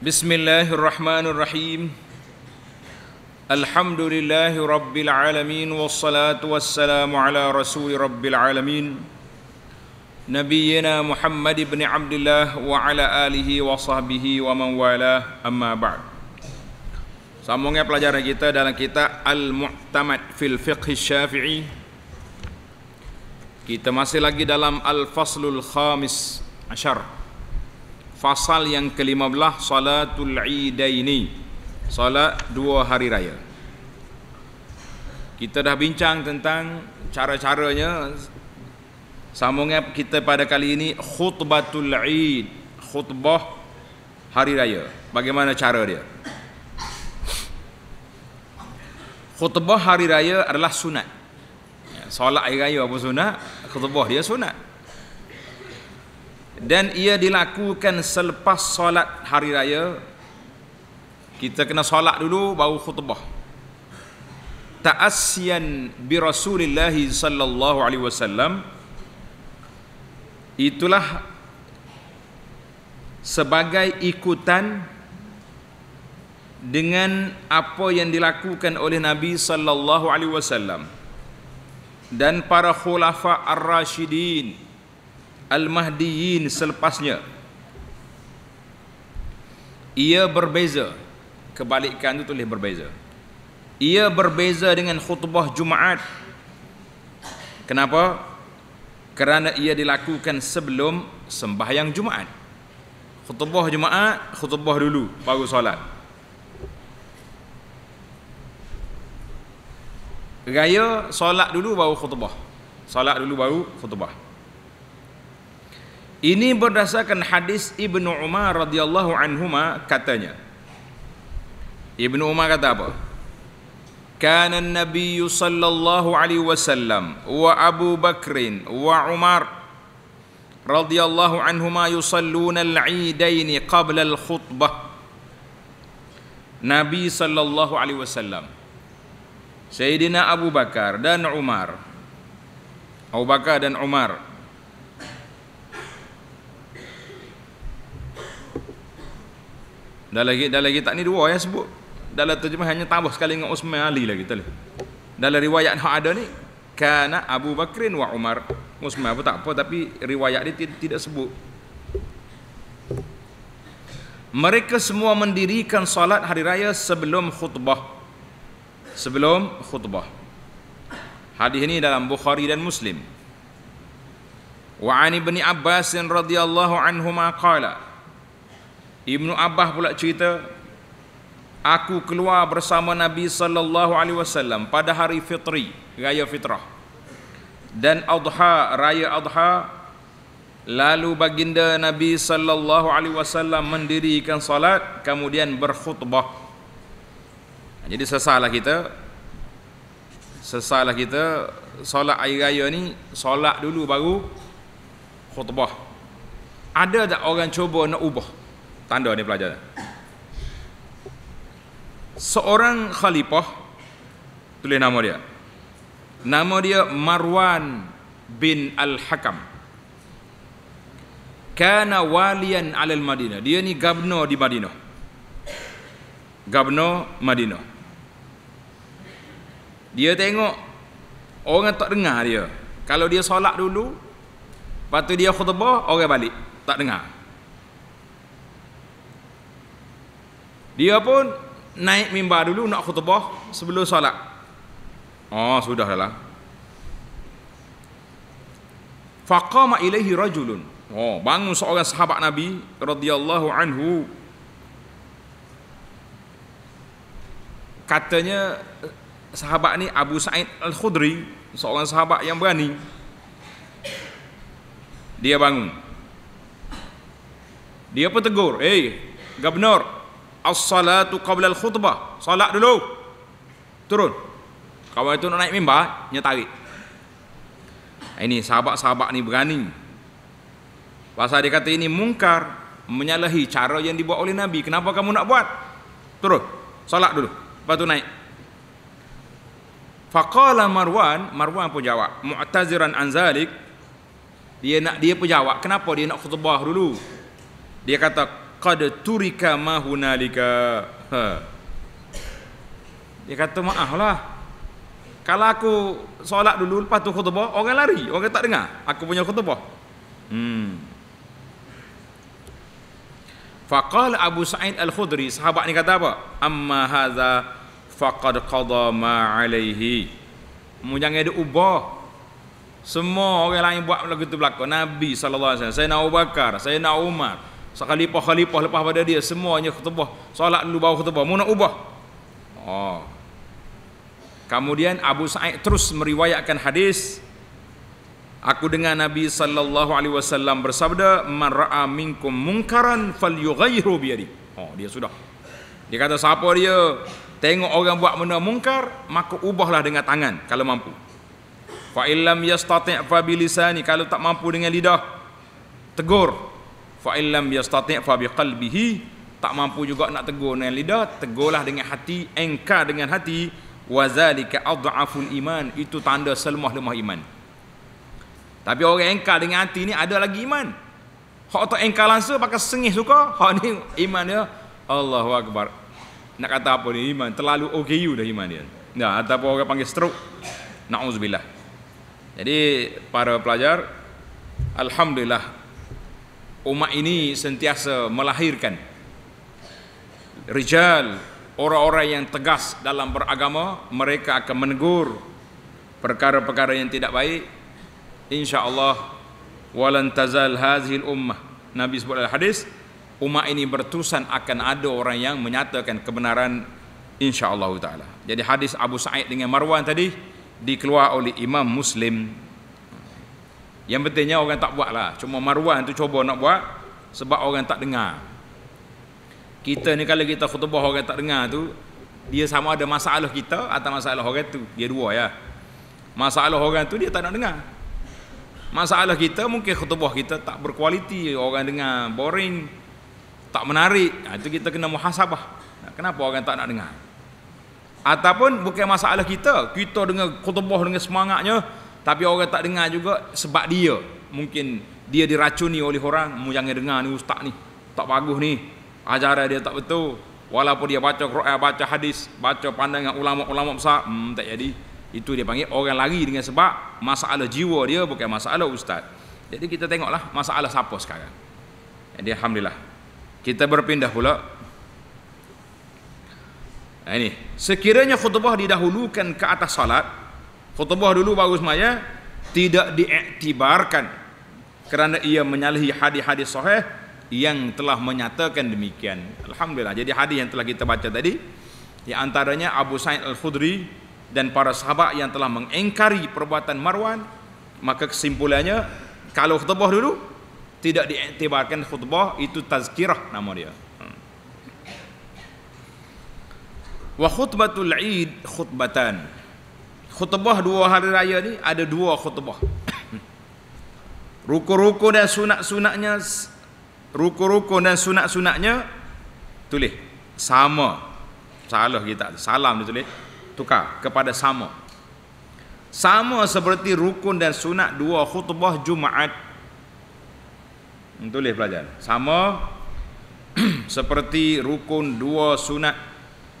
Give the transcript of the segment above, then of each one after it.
بسم الله الرحمن الرحيم الحمد لله رب العالمين والصلاة والسلام على رسول رب العالمين نبينا محمد بن عبد الله وعلى آله وصحبه ومن والاه أما بعد Sambungnya pelajaran kita dalam kita Al-Mu'tamad fil Fiqh Syafi'i. Kita masih lagi dalam Al-Faslul Khamis Asyar fasal yang ke-15 salatul idaini salat dua hari raya kita dah bincang tentang cara-caranya sambungan kita pada kali ini khutbatul id khutbah hari raya bagaimana cara dia khutbah hari raya adalah sunat ya, solat hari raya apa sunat khutbah dia sunat dan ia dilakukan selepas solat hari raya kita kena solat dulu baru khutbah ta'assiyan bi Rasulillah sallallahu alaihi wasallam itulah sebagai ikutan dengan apa yang dilakukan oleh Nabi sallallahu alaihi wasallam dan para khulafa ar-rasyidin Al-Mahdiyin selepasnya ia berbeza kebalikan itu tulis berbeza ia berbeza dengan khutbah Jumaat kenapa? kerana ia dilakukan sebelum sembahyang Jumaat khutbah Jumaat, khutbah dulu baru solat gaya solat dulu baru khutbah solat dulu baru khutbah ini berdasarkan hadis Ibnu Umar radhiyallahu anhu ma katanya. Ibnu Umar kata apa? Kan Nabi sallallahu alaihi wasallam wa Abu Bakr wa Umar radhiyallahu anhu ma yusallun al-Eidain qabla al-khutbah. Nabi sallallahu alaihi wasallam Sayyidina Abu Bakar dan Umar Abu Bakar dan Umar Dah lagi dah lagi tak ni dua yang sebut. Dalam hanya tambah sekali dengan Uthman Ali lagi tadi. Dalam riwayat hak ada ni kana Abu Bakrin wa Umar. Uthman pun tak apa tapi riwayat dia tidak sebut. Mereka semua mendirikan salat hari raya sebelum khutbah. Sebelum khutbah. Hadis ini dalam Bukhari dan Muslim. Wa ani bin Abbas radhiyallahu anhu ma qala. Ibnu Abbas pula cerita aku keluar bersama Nabi sallallahu alaihi wasallam pada hari fitri raya fitrah dan adha raya adha lalu baginda Nabi sallallahu alaihi wasallam mendirikan salat kemudian berkhutbah jadi sesalah kita sesalah kita solat air raya ni solat dulu baru khutbah ada tak orang cuba nak ubah tanda ni pelajar seorang khalifah tulis nama dia nama dia Marwan bin Al-Hakam kana walian alal Madinah dia ni gabno di Madinah Gabno Madinah dia tengok orang tak dengar dia kalau dia solat dulu lepas tu dia khutbah orang balik tak dengar Dia pun naik mimbar dulu nak khutbah sebelum solat. Oh, sudahlah. Faqama ilaihi rajulun. Oh, bangun seorang sahabat Nabi radhiyallahu anhu. Katanya sahabat ni Abu Sa'id Al-Khudri, seorang sahabat yang berani. Dia bangun. Dia pun tegur, "Hei, eh, gubernur, as-salatu qabla al-khutbah. Salat dulu. Turun. Kawan itu nak naik mimbar, dia tarik. Eh, ini sahabat-sahabat ni berani. Pasal dia kata ini mungkar, menyalahi cara yang dibuat oleh Nabi. Kenapa kamu nak buat? Turun. Salat dulu. Lepas tu naik. Faqala Marwan, Marwan pun jawab, mu'taziran an zalik. Dia nak dia pun jawab, kenapa dia nak khutbah dulu? Dia kata, qad turika ma hunalika ha. dia kata maaf lah kalau aku solat dulu lepas tu khutbah orang lari orang tak dengar aku punya khutbah hmm faqala abu sa'id al khudri sahabat ni kata apa amma hadza faqad qada ma alaihi mu jangan ada ubah semua orang lain buat begitu tu nabi saw. alaihi saya nak Abu Bakar saya nak Umar Sekalipah-kalipah lepas pada dia Semuanya khutbah Salat dulu baru khutbah Mu nak ubah oh. Kemudian Abu Sa'id terus meriwayatkan hadis Aku dengan Nabi sallallahu alaihi wasallam bersabda, "Man ra'a minkum munkaran falyughayyiru bi yadi." Oh, ha, dia sudah. Dia kata siapa dia tengok orang buat benda mungkar, maka ubahlah dengan tangan kalau mampu. Fa illam yastati' fa kalau tak mampu dengan lidah tegur fa in lam yastati' fa biqalbihi tak mampu juga nak tegur dengan lidah tegurlah dengan hati engkar dengan hati wa zalika adhaful iman itu tanda selemah lemah iman tapi orang engkar dengan hati ni ada lagi iman hak tak engkar langsung pakai sengih suka hak ni iman dia Allahu akbar nak kata apa ni iman terlalu OKU dah iman dia nah ataupun orang panggil stroke nauzubillah jadi para pelajar alhamdulillah umat ini sentiasa melahirkan rijal orang-orang yang tegas dalam beragama mereka akan menegur perkara-perkara yang tidak baik insyaallah walan tazal hadhihi ummah nabi sebut dalam hadis umat ini bertusan akan ada orang yang menyatakan kebenaran insyaallah taala jadi hadis Abu Sa'id dengan Marwan tadi dikeluar oleh Imam Muslim yang pentingnya orang tak buat lah. Cuma maruan tu cuba nak buat. Sebab orang tak dengar. Kita ni kalau kita khutbah orang tak dengar tu. Dia sama ada masalah kita atau masalah orang tu. Dia dua ya. Masalah orang tu dia tak nak dengar. Masalah kita mungkin khutbah kita tak berkualiti. Orang dengar boring. Tak menarik. Ha, itu kita kena muhasabah. Kenapa orang tak nak dengar? Ataupun bukan masalah kita. Kita dengan khutbah dengan semangatnya. Tapi orang tak dengar juga sebab dia mungkin dia diracuni oleh orang mu jangan dengar ni ustaz ni tak bagus ni ajaran dia tak betul walaupun dia baca Quran baca hadis baca pandangan ulama-ulama besar hmm, tak jadi itu dia panggil orang lari dengan sebab masalah jiwa dia bukan masalah ustaz jadi kita tengoklah masalah siapa sekarang jadi alhamdulillah kita berpindah pula nah, ini sekiranya khutbah didahulukan ke atas salat khutbah dulu baru semaya tidak diiktibarkan kerana ia menyalahi hadis-hadis sahih yang telah menyatakan demikian alhamdulillah jadi hadis yang telah kita baca tadi di antaranya Abu Sa'id Al-Khudri dan para sahabat yang telah mengingkari perbuatan Marwan maka kesimpulannya kalau khutbah dulu tidak diiktibarkan khutbah itu tazkirah nama dia hmm. wa khutbatul 'id khutbatan khutbah dua hari raya ni ada dua khutbah ruku-ruku dan sunat-sunatnya ruku-ruku dan sunat-sunatnya tulis sama salah kita salam dia tulis tukar kepada sama sama seperti rukun dan sunat dua khutbah Jumaat hmm, tulis pelajar sama seperti rukun dua sunat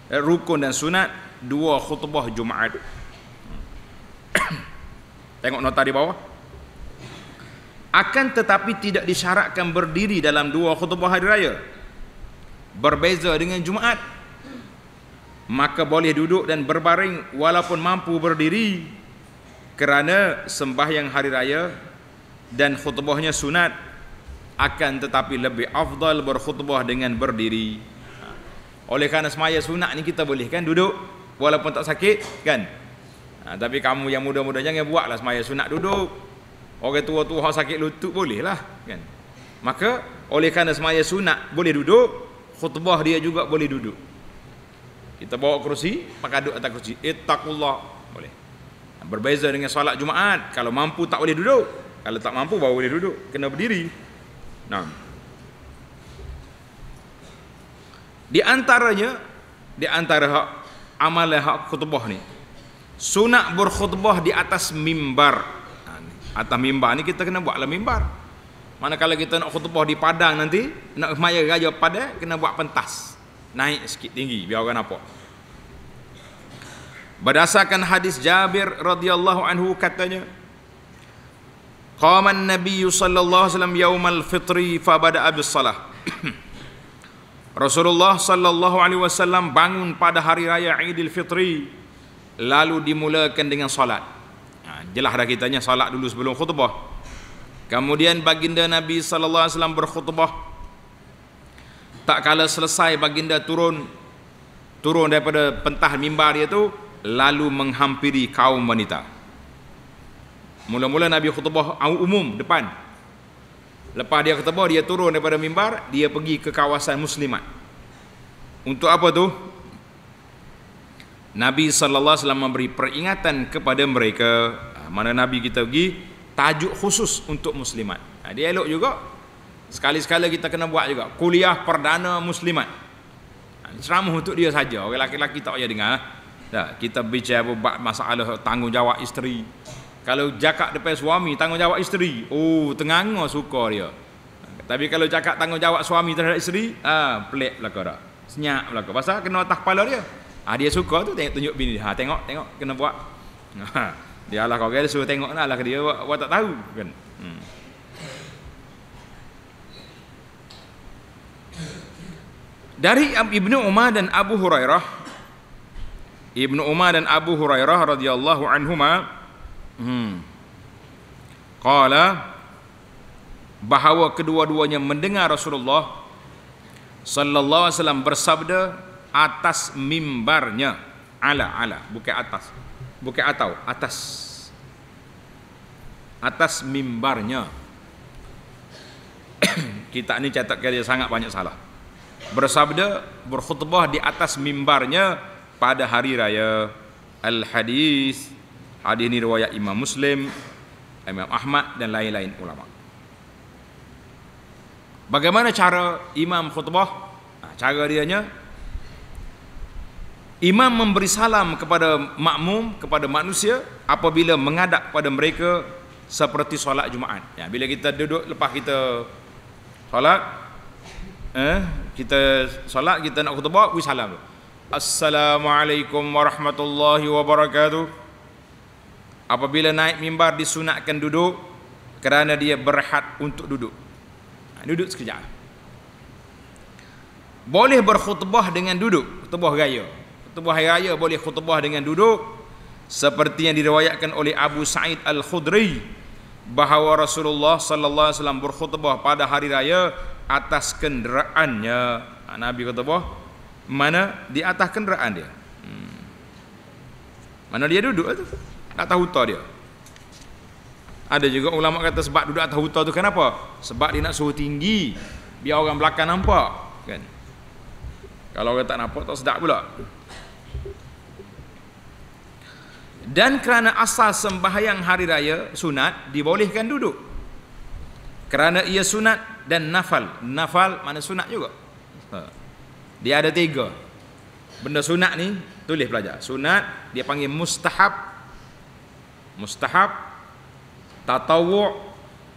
eh, rukun dan sunat dua khutbah Jumaat Tengok nota di bawah. Akan tetapi tidak disyaratkan berdiri dalam dua khutbah hari raya. Berbeza dengan Jumaat. Maka boleh duduk dan berbaring walaupun mampu berdiri. Kerana sembahyang hari raya dan khutbahnya sunat akan tetapi lebih afdal berkhutbah dengan berdiri. Oleh kerana semaya sunat ni kita boleh kan duduk walaupun tak sakit kan? Ha, tapi kamu yang muda-muda jangan buatlah semaya sunat duduk. Orang tua-tua sakit lutut boleh lah kan. Maka oleh kerana semaya sunat boleh duduk, khutbah dia juga boleh duduk. Kita bawa kerusi, pakai duduk atas kerusi. Ittaqullah boleh. Ha, berbeza dengan solat Jumaat, kalau mampu tak boleh duduk. Kalau tak mampu baru boleh duduk, kena berdiri. Nah. Di antaranya di antara hak amalan hak khutbah ni sunat berkhutbah di atas mimbar ha, atas mimbar ni kita kena buat buatlah mimbar manakala kita nak khutbah di padang nanti nak maya raya pada kena buat pentas naik sikit tinggi biar orang nampak berdasarkan hadis Jabir radhiyallahu anhu katanya qaman nabiyyu sallallahu alaihi wasallam yaumal fitri fa bada'a abis salah Rasulullah sallallahu alaihi wasallam bangun pada hari raya Aidil Fitri lalu dimulakan dengan solat ha, jelas dah kitanya solat dulu sebelum khutbah kemudian baginda Nabi SAW berkhutbah tak kala selesai baginda turun turun daripada pentah mimbar dia tu lalu menghampiri kaum wanita mula-mula Nabi khutbah umum depan lepas dia khutbah dia turun daripada mimbar dia pergi ke kawasan muslimat untuk apa tu Nabi Alaihi Wasallam memberi peringatan kepada mereka ah, mana Nabi kita pergi tajuk khusus untuk muslimat ah, dia elok juga sekali-sekala kita kena buat juga kuliah perdana muslimat ah, ceramah untuk dia saja orang lelaki-lelaki tak payah dengar kita bicara buat masalah tanggungjawab isteri kalau cakap depan suami tanggungjawab isteri oh tengah suka dia tapi kalau cakap tanggungjawab suami terhadap isteri ah, pelik belakang tak senyap belakang pasal kena atas kepala dia Ha, dia suka tu tengok tunjuk bini dia. Ha, tengok, tengok kena buat. Ha, dia lah kau suruh tengok lah, lah dia buat, buat tak tahu kan. Hmm. Dari Ibnu Umar dan Abu Hurairah Ibnu Umar dan Abu Hurairah radhiyallahu anhuma hmm. Kala bahawa kedua-duanya mendengar Rasulullah sallallahu alaihi wasallam bersabda atas mimbarnya ala ala bukan atas bukan atau atas atas mimbarnya kita ni catat kali sangat banyak salah bersabda berkhutbah di atas mimbarnya pada hari raya al hadis hadis ni riwayat imam muslim imam ahmad dan lain-lain ulama bagaimana cara imam khutbah ha, cara dia nya Imam memberi salam kepada makmum kepada manusia apabila menghadap pada mereka seperti solat Jumaat. Ya, bila kita duduk lepas kita solat eh kita solat kita nak khutbah wis salam. Assalamualaikum warahmatullahi wabarakatuh. Apabila naik mimbar disunatkan duduk kerana dia berhak untuk duduk. Ha, duduk sekejap. Boleh berkhutbah dengan duduk, khutbah gaya khutbah hari raya boleh khutbah dengan duduk seperti yang diriwayatkan oleh Abu Sa'id Al-Khudri bahawa Rasulullah sallallahu alaihi wasallam berkhutbah pada hari raya atas kenderaannya ha, Nabi khutbah mana di atas kenderaan dia hmm. mana dia duduk tu tak tahu tahu dia ada juga ulama kata sebab duduk atas huta tu kenapa sebab dia nak suhu tinggi biar orang belakang nampak kan kalau orang tak nampak tak sedap pula dan kerana asal sembahyang hari raya sunat dibolehkan duduk kerana ia sunat dan nafal nafal mana sunat juga ha. dia ada tiga benda sunat ni tulis pelajar sunat dia panggil mustahab mustahab tatawu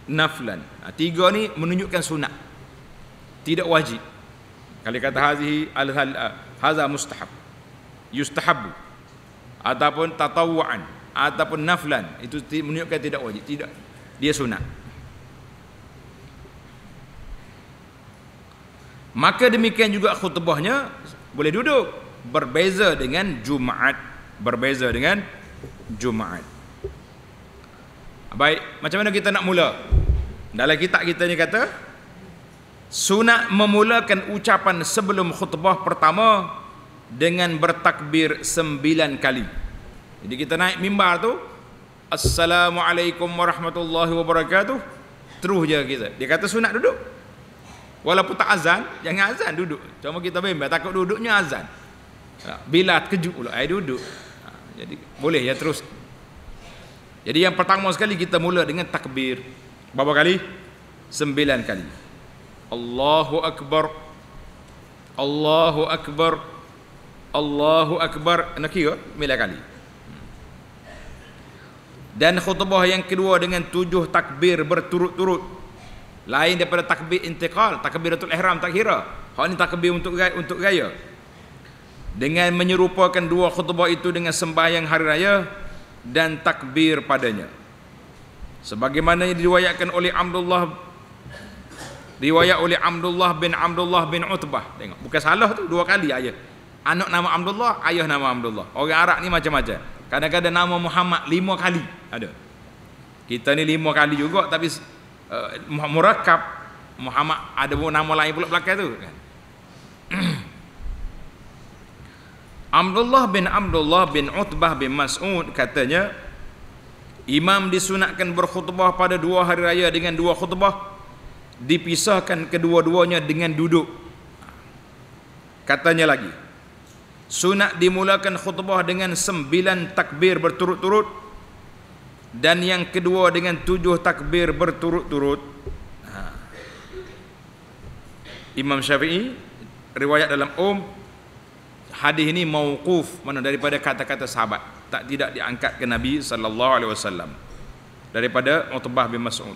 naflan ha, tiga ni menunjukkan sunat tidak wajib kalau kata hazihi al hal haza mustahab yustahabu ataupun tatawuan ataupun naflan itu menunjukkan tidak wajib tidak dia sunat maka demikian juga khutbahnya boleh duduk berbeza dengan Jumaat berbeza dengan Jumaat baik macam mana kita nak mula dalam kitab kita ni kata sunat memulakan ucapan sebelum khutbah pertama dengan bertakbir sembilan kali. Jadi kita naik mimbar tu, Assalamualaikum warahmatullahi wabarakatuh. Terus je kita. Dia kata sunat duduk. Walaupun tak azan, jangan azan duduk. Cuma kita mimbar takut duduknya azan. Ha, Bila kejut pula air duduk. Ha, jadi boleh ya terus. Jadi yang pertama sekali kita mula dengan takbir. Berapa kali? Sembilan kali. Allahu Akbar. Allahu Akbar. Allahu Akbar. Allahu Akbar nak kira mila kali dan khutbah yang kedua dengan tujuh takbir berturut-turut lain daripada takbir intiqal takbir untuk ihram tak kira hal ini takbir untuk gaya, untuk gaya dengan menyerupakan dua khutbah itu dengan sembahyang hari raya dan takbir padanya sebagaimana yang diriwayatkan oleh Abdullah riwayat oleh Abdullah bin Abdullah bin Utbah tengok bukan salah tu dua kali ayat anak nama Abdullah, ayah nama Abdullah. Orang Arab ni macam-macam. Kadang-kadang nama Muhammad lima kali ada. Kita ni lima kali juga tapi eh, uh, murakab Muhammad ada pun nama lain pula belakang tu. Kan? Abdullah bin Abdullah bin Utbah bin Mas'ud katanya Imam disunatkan berkhutbah pada dua hari raya dengan dua khutbah dipisahkan kedua-duanya dengan duduk katanya lagi sunat dimulakan khutbah dengan sembilan takbir berturut-turut dan yang kedua dengan tujuh takbir berturut-turut ha. Imam Syafi'i riwayat dalam Um hadis ini mauquf mana daripada kata-kata sahabat tak tidak diangkat ke Nabi sallallahu alaihi wasallam daripada Utbah bin Mas'ud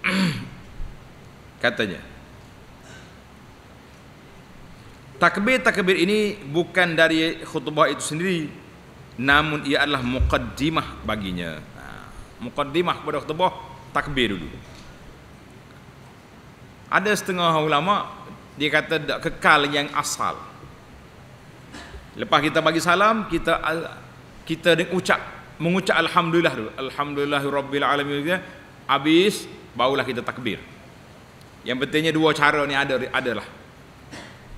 katanya Takbir-takbir ini bukan dari khutbah itu sendiri Namun ia adalah muqaddimah baginya ha, Muqaddimah pada khutbah Takbir dulu Ada setengah ulama Dia kata kekal yang asal Lepas kita bagi salam Kita kita ucap Mengucap Alhamdulillah dulu Alhamdulillah Rabbil Alamin Habis Barulah kita takbir Yang pentingnya dua cara ni ada adalah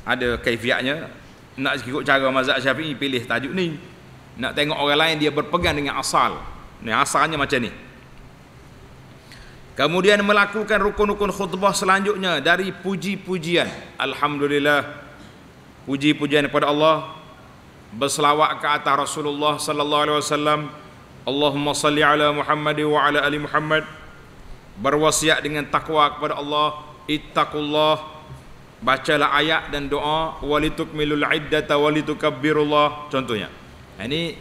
ada kaifiatnya nak ikut cara mazhab Syafi'i pilih tajuk ni nak tengok orang lain dia berpegang dengan asal ni asalnya macam ni kemudian melakukan rukun-rukun khutbah selanjutnya dari puji-pujian alhamdulillah puji-pujian kepada Allah berselawat ke atas Rasulullah sallallahu alaihi wasallam Allahumma salli ala Muhammad wa ala ali Muhammad berwasiat dengan takwa kepada Allah ittaqullah bacalah ayat dan doa walitukmilul iddata walitukabbirullah contohnya ini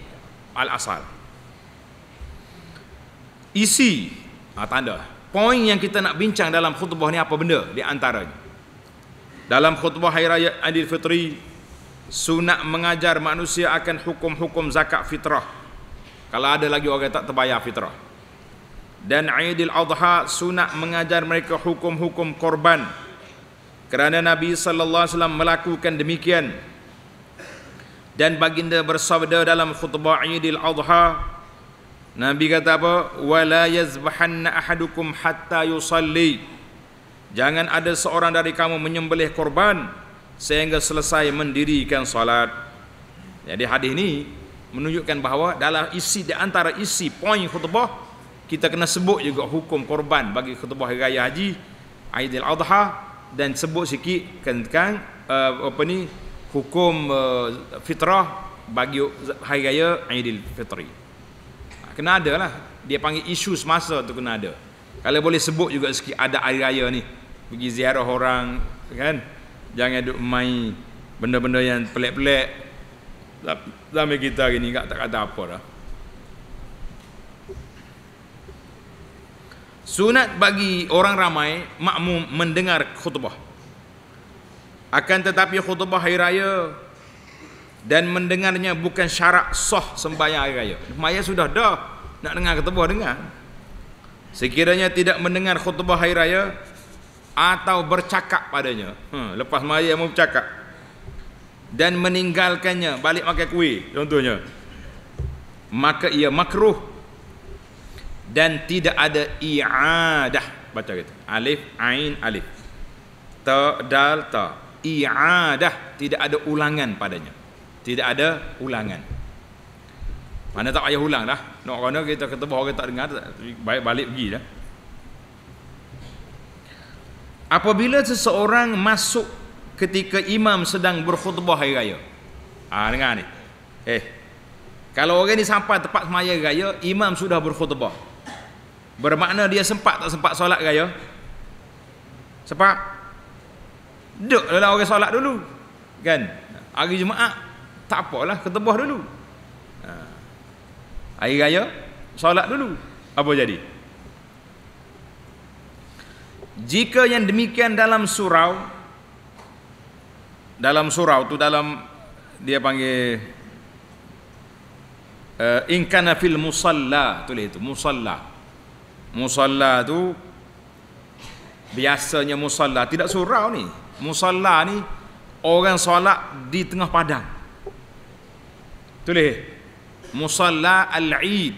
al-asal isi ha, tanda poin yang kita nak bincang dalam khutbah ni apa benda di antaranya dalam khutbah hari raya Aidil Fitri sunat mengajar manusia akan hukum-hukum zakat fitrah kalau ada lagi orang yang tak terbayar fitrah dan Aidil Adha sunat mengajar mereka hukum-hukum korban kerana Nabi sallallahu alaihi wasallam melakukan demikian dan baginda bersabda dalam khutbah Idul Adha Nabi kata apa wala yazbahanna ahadukum hatta yusalli jangan ada seorang dari kamu menyembelih korban sehingga selesai mendirikan salat jadi hadis ini menunjukkan bahawa dalam isi di antara isi poin khutbah kita kena sebut juga hukum korban bagi khutbah raya haji Aidil Adha dan sebut sikit tentang uh, apa ni hukum uh, fitrah bagi hari raya Aidil Fitri. Kena ada lah dia panggil isu semasa tu kena ada. Kalau boleh sebut juga sikit ada hari raya ni pergi ziarah orang kan jangan duk main benda-benda yang pelik-pelik. Zaman kita gini tak ada apa dah. Sunat bagi orang ramai makmum mendengar khutbah. Akan tetapi khutbah hari raya dan mendengarnya bukan syarat sah sembahyang hari raya. Maya sudah dah nak dengar khutbah dengar. Sekiranya tidak mendengar khutbah hari raya atau bercakap padanya, hmm, lepas maya mau bercakap dan meninggalkannya balik makan kuih contohnya maka ia makruh dan tidak ada i'adah baca gitu alif ain alif ta dal ta i'adah tidak ada ulangan padanya tidak ada ulangan mana tak payah ulang dah nak kena kita kata bahawa kita tak dengar tak. baik balik pergi dah apabila seseorang masuk ketika imam sedang berkhutbah hari raya ha, dengar ni eh kalau orang ni sampai tempat semaya raya imam sudah berkhutbah Bermakna dia sempat tak sempat solat raya. Sebab duk lah orang solat dulu. Kan? Hari Jumaat tak apalah ketebah dulu. Ha. Hari raya solat dulu. Apa jadi? Jika yang demikian dalam surau dalam surau tu dalam dia panggil uh, in kana fil musalla tulis itu musalla musalla tu biasanya musalla tidak surau ni musalla ni orang solat di tengah padang tulis musalla al-id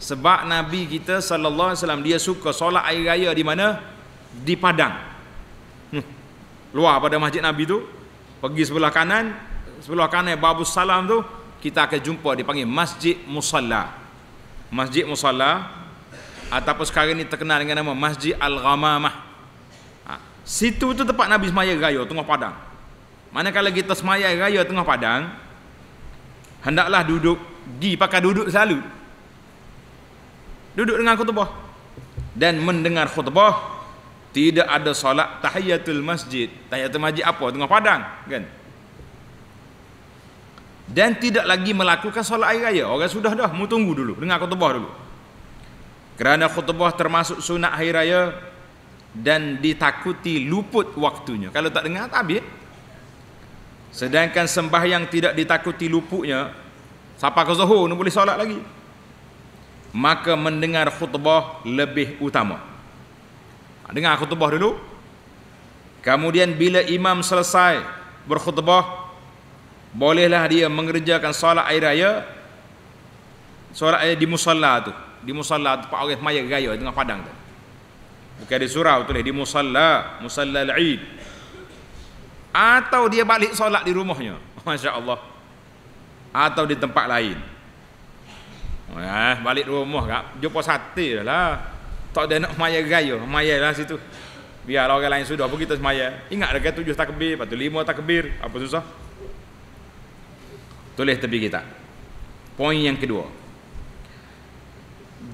sebab nabi kita sallallahu alaihi wasallam dia suka solat air raya di mana di padang hmm. luar pada masjid nabi tu pergi sebelah kanan sebelah kanan babu salam tu kita akan jumpa dipanggil masjid musalla masjid musalla ataupun sekarang ni terkenal dengan nama Masjid Al-Ghamamah. Ha, situ tu tempat Nabi semayang raya tengah padang. Manakala kita semayang raya tengah padang, hendaklah duduk di pakai duduk selalu. Duduk dengan khutbah dan mendengar khutbah tidak ada solat tahiyatul masjid. Tahiyatul masjid apa? Tengah padang, kan? Dan tidak lagi melakukan solat air raya. Orang sudah dah, mu tunggu dulu, dengar khutbah dulu kerana khutbah termasuk sunat hari raya dan ditakuti luput waktunya kalau tak dengar tak habis sedangkan yang tidak ditakuti luputnya siapa ke zuhur ni boleh solat lagi maka mendengar khutbah lebih utama ha, dengar khutbah dulu kemudian bila imam selesai berkhutbah bolehlah dia mengerjakan solat air raya solat air di musalla tu di musalla tempat orang Maya raya di tengah padang tu. Bukan di surau tulis di musalla, musalla al-Id. Atau dia balik solat di rumahnya. Masya-Allah. Atau di tempat lain. Eh, balik rumah kak, jumpa sate lah. Tak ada nak semaya raya, semaya lah situ. Biar orang lain sudah begitu semaya. Ingat dekat tujuh takbir, lepas tu lima takbir, apa susah? Tulis tepi kita. Poin yang kedua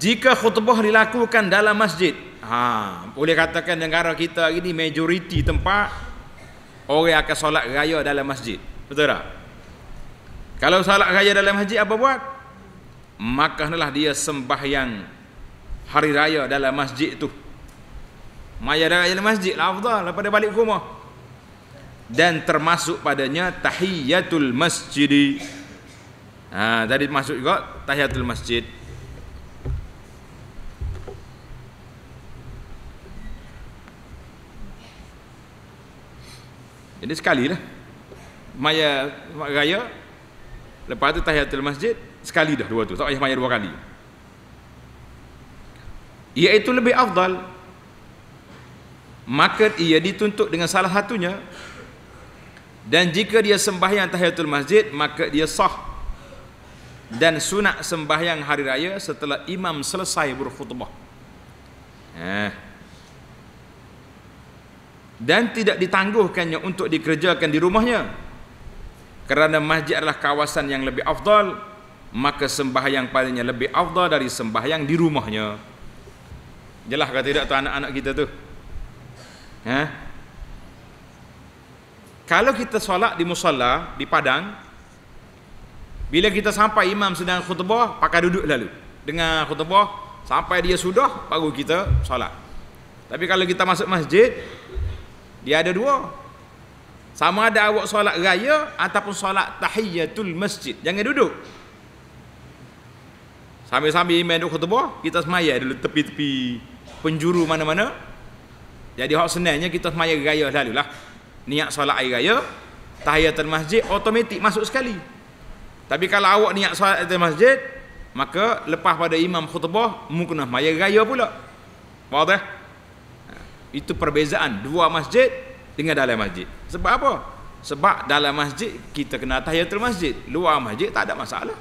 jika khutbah dilakukan dalam masjid ha, boleh katakan negara kita ini majoriti tempat orang akan solat raya dalam masjid betul tak? kalau solat raya dalam masjid apa buat? maka adalah dia sembahyang hari raya dalam masjid tu. maya raya dalam masjid lah afdal daripada balik rumah dan termasuk padanya tahiyatul masjid ha, tadi masuk juga tahiyatul masjid Jadi sekali lah. Maya raya. Lepas tu tahiyatul masjid. Sekali dah dua tu. Tak payah maya dua kali. Iaitu lebih afdal. Maka ia dituntut dengan salah satunya. Dan jika dia sembahyang tahiyatul masjid. Maka dia sah. Dan sunat sembahyang hari raya setelah imam selesai berkhutbah. Eh dan tidak ditangguhkannya untuk dikerjakan di rumahnya kerana masjid adalah kawasan yang lebih afdal maka sembahyang palingnya lebih afdal dari sembahyang di rumahnya jelas kata tidak tu anak-anak kita tu ha? kalau kita solat di musalla di padang bila kita sampai imam sedang khutbah pakai duduk lalu dengan khutbah sampai dia sudah baru kita solat tapi kalau kita masuk masjid dia ada dua. Sama ada awak solat raya ataupun solat tahiyatul masjid. Jangan duduk. Sambil-sambil imam duk khutbah, kita semaya dulu tepi-tepi penjuru mana-mana. Jadi hak senangnya kita semaya raya selalu lah. Niat solat air raya, tahiyatul masjid, otomatik masuk sekali. Tapi kalau awak niat solat air masjid, maka lepas pada imam khutbah, mungkin semaya raya pula. Faham tak? Itu perbezaan dua masjid dengan dalam masjid. Sebab apa? Sebab dalam masjid kita kena tahiyatul masjid. Luar masjid tak ada masalah.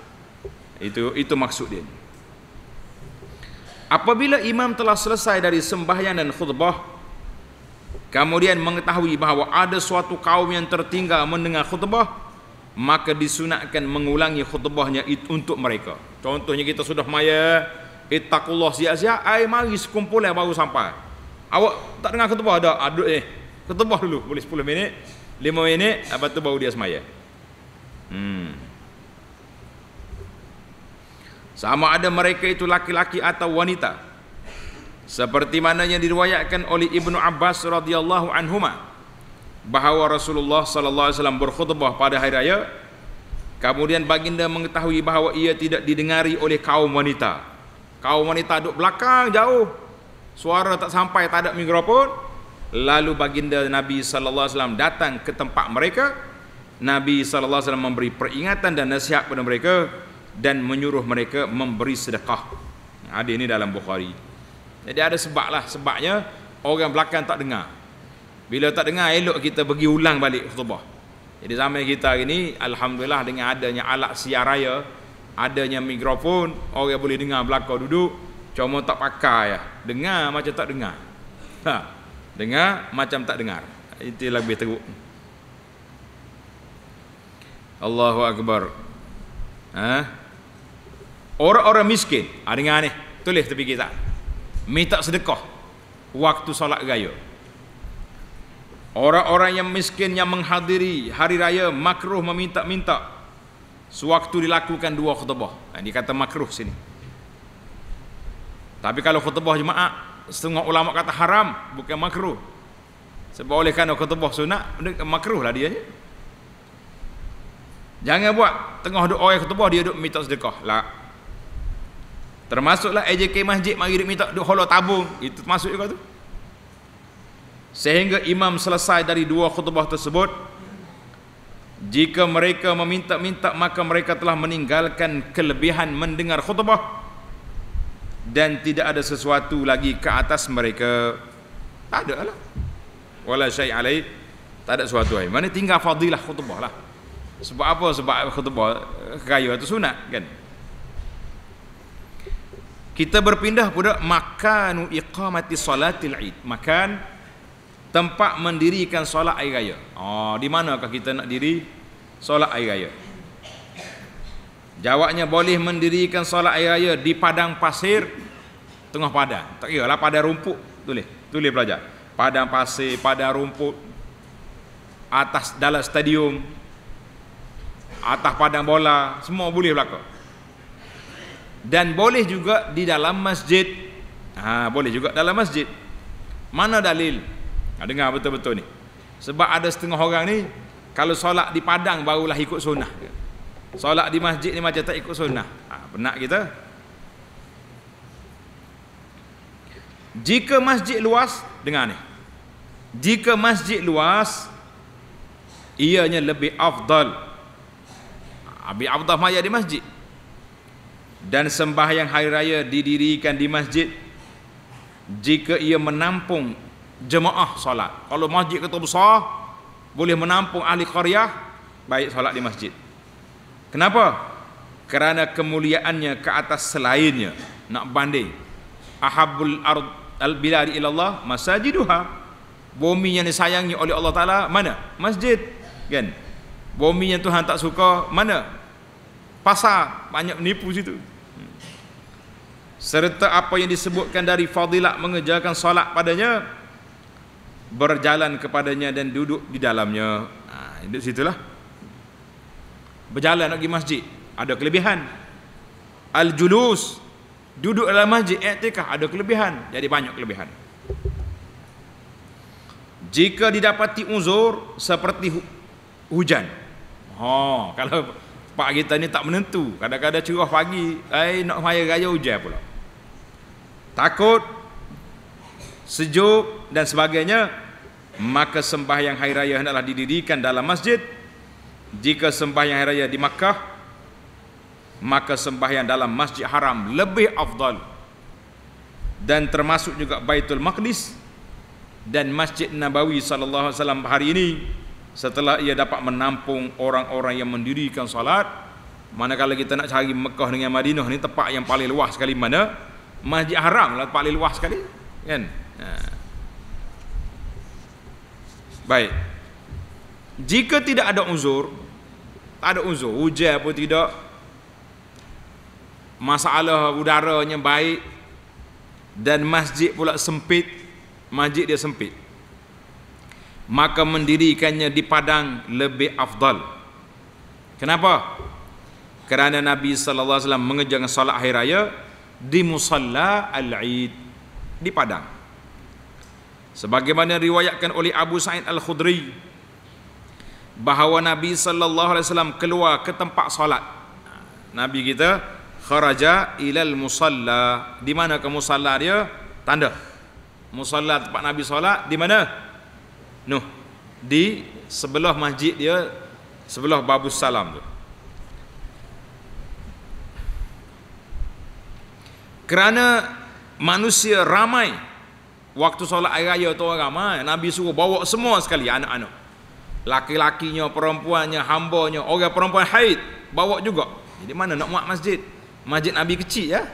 Itu itu maksud dia. Apabila imam telah selesai dari sembahyang dan khutbah, kemudian mengetahui bahawa ada suatu kaum yang tertinggal mendengar khutbah, maka disunatkan mengulangi khutbahnya itu untuk mereka. Contohnya kita sudah maya, itakullah siap-siap, ai mari sekumpulan baru sampai. Awak tak dengar ketubah dah. Aduh, ni. Eh. Khutbah dulu boleh 10 minit, 5 minit, lepas tu baru dia sembahyang. Hmm. Sama ada mereka itu laki-laki atau wanita. Seperti mana yang diriwayatkan oleh Ibnu Abbas radhiyallahu anhuma bahawa Rasulullah sallallahu alaihi wasallam berkhutbah pada hari raya kemudian baginda mengetahui bahawa ia tidak didengari oleh kaum wanita. Kaum wanita duduk belakang jauh suara tak sampai tak ada migra lalu baginda Nabi sallallahu alaihi wasallam datang ke tempat mereka Nabi sallallahu alaihi wasallam memberi peringatan dan nasihat kepada mereka dan menyuruh mereka memberi sedekah Ada ini dalam Bukhari jadi ada sebab lah sebabnya orang belakang tak dengar bila tak dengar elok kita pergi ulang balik khutbah jadi zaman kita hari ini alhamdulillah dengan adanya alat siar raya adanya mikrofon orang boleh dengar belakang duduk cuma tak pakai ya. dengar macam tak dengar ha. dengar macam tak dengar itu lebih teruk Allahu Akbar ha? orang-orang ha? miskin ha, dengar ni tulis tepi kita minta sedekah waktu solat raya orang-orang yang miskin yang menghadiri hari raya makruh meminta-minta sewaktu dilakukan dua khutbah ha, dia kata makruh sini tapi kalau khutbah jemaah, setengah ulama kata haram, bukan makruh. Sebab oleh kerana khutbah sunat, makruh lah dia je. Jangan buat tengah duk orang khutbah dia duk minta sedekah. Lah. Termasuklah AJK masjid mari duk minta duk holo tabung, itu termasuk juga tu. Sehingga imam selesai dari dua khutbah tersebut, jika mereka meminta-minta maka mereka telah meninggalkan kelebihan mendengar khutbah dan tidak ada sesuatu lagi ke atas mereka tak ada lah wala syai alai tak ada sesuatu lain mana tinggal fadilah khutbah lah sebab apa sebab khutbah kaya eh, itu sunat kan kita berpindah pada makanu iqamati salatil id makan tempat mendirikan solat air raya oh, di manakah kita nak diri solat air raya Jawabnya boleh mendirikan solat air raya di padang pasir tengah padang. Tak kira lah padang rumput tulis. Tulis pelajar Padang pasir, padang rumput atas dalam stadium atas padang bola semua boleh berlaku dan boleh juga di dalam masjid ha, boleh juga dalam masjid mana dalil ha, dengar betul-betul ni sebab ada setengah orang ni kalau solat di padang barulah ikut sunnah solat di masjid ni macam tak ikut sunnah ha, penat kita jika masjid luas dengar ni jika masjid luas ianya lebih afdal Abi ha, Abdah Maya di masjid dan sembahyang hari raya didirikan di masjid jika ia menampung jemaah solat kalau masjid kata besar boleh menampung ahli qaryah baik solat di masjid Kenapa? Kerana kemuliaannya ke atas selainnya nak banding. Ahabul ard al biladi ilallah masajiduha. Bumi yang disayangi oleh Allah Taala mana? Masjid. Kan? Bumi yang Tuhan tak suka mana? Pasar banyak menipu situ. Serta apa yang disebutkan dari Fadilah mengejarkan solat padanya berjalan kepadanya dan duduk di dalamnya. Ah, ha, situlah berjalan nak pergi masjid ada kelebihan al julus duduk dalam masjid i'tikaf ada kelebihan jadi banyak kelebihan jika didapati uzur seperti hujan ha oh, kalau pak kita ni tak menentu kadang-kadang cerah pagi ai nak maya raya hujan pula takut sejuk dan sebagainya maka sembahyang hari raya hendaklah didirikan dalam masjid jika sembahyang raya di Makkah Maka sembahyang dalam masjid haram lebih afdal Dan termasuk juga Baitul Maqdis Dan Masjid Nabawi Sallallahu alaihi wasallam hari ini Setelah ia dapat menampung orang-orang yang mendirikan salat Manakala kita nak cari Mekah dengan Madinah ni tempat yang paling luas sekali mana? Masjid Haram lah tempat paling luas sekali. Kan? Ha. Baik jika tidak ada uzur tak ada uzur hujan pun tidak masalah udaranya baik dan masjid pula sempit masjid dia sempit maka mendirikannya di padang lebih afdal kenapa kerana Nabi sallallahu alaihi wasallam mengerjakan solat hari raya di musalla al-Aid di padang sebagaimana riwayatkan oleh Abu Sa'id al-Khudri bahawa Nabi sallallahu alaihi wasallam keluar ke tempat solat. Nabi kita kharaja ilal musalla. Di mana ke musalla dia? Tanda. Musalla tempat Nabi solat di mana? Nuh. Di sebelah masjid dia sebelah Babus Salam tu. Kerana manusia ramai waktu solat air raya tu ramai, Nabi suruh bawa semua sekali anak-anak laki-lakinya, perempuannya, hambanya, orang perempuan haid bawa juga. Jadi mana nak muat masjid? Masjid Nabi kecil ya.